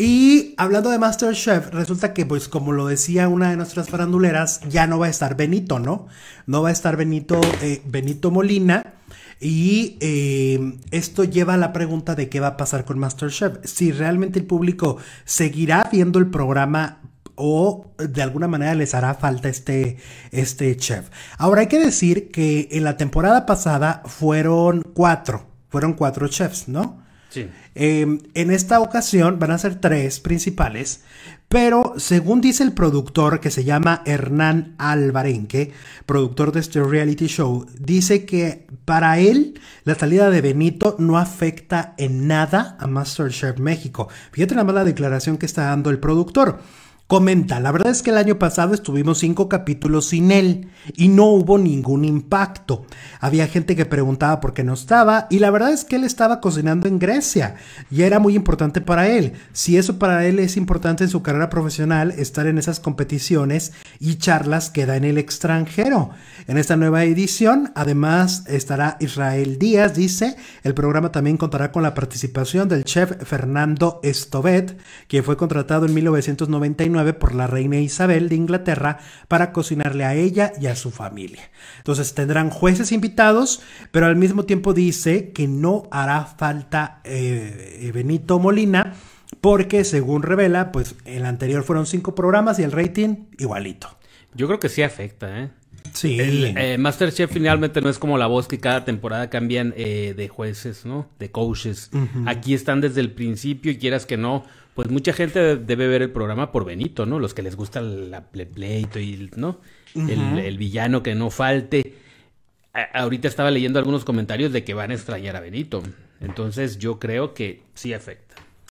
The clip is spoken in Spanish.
Y hablando de Masterchef, resulta que, pues, como lo decía una de nuestras faranduleras, ya no va a estar Benito, ¿no? No va a estar Benito, eh, Benito Molina. Y eh, esto lleva a la pregunta de qué va a pasar con Masterchef. Si realmente el público seguirá viendo el programa o de alguna manera les hará falta este, este chef. Ahora hay que decir que en la temporada pasada fueron cuatro, fueron cuatro chefs, ¿no? Em, en esta ocasión van a ser tres principales, pero según dice el productor que se llama Hernán Alvarenque, productor de este reality show, dice que para él la salida de Benito no afecta en nada a MasterChef México. Fíjate la mala declaración que está dando el productor. Comenta, la verdad es que el año pasado estuvimos cinco capítulos sin él y no hubo ningún impacto. Había gente que preguntaba por qué no estaba y la verdad es que él estaba cocinando en Grecia y era muy importante para él. Si eso para él es importante en su carrera profesional, estar en esas competiciones y charlas que da en el extranjero. En esta nueva edición, además, estará Israel Díaz, dice. El programa también contará con la participación del chef Fernando Estovet, quien fue contratado en 1999 por la reina Isabel de Inglaterra para cocinarle a ella y a su familia. Entonces tendrán jueces invitados, pero al mismo tiempo dice que no hará falta eh, eh, Benito Molina porque según revela, pues el anterior fueron cinco programas y el rating igualito. Yo creo que sí afecta, ¿eh? Sí. El, eh, Masterchef finalmente no es como la voz que cada temporada cambian eh, de jueces, ¿no? De coaches. Aquí están desde el principio y quieras que no, pues mucha gente debe ver el programa por Benito, ¿no? Los que les gusta la, el pleito y, ¿no? el, villano que no falte. ahorita estaba leyendo algunos comentarios de que van a extrañar a Benito. Entonces yo creo que sí afecta.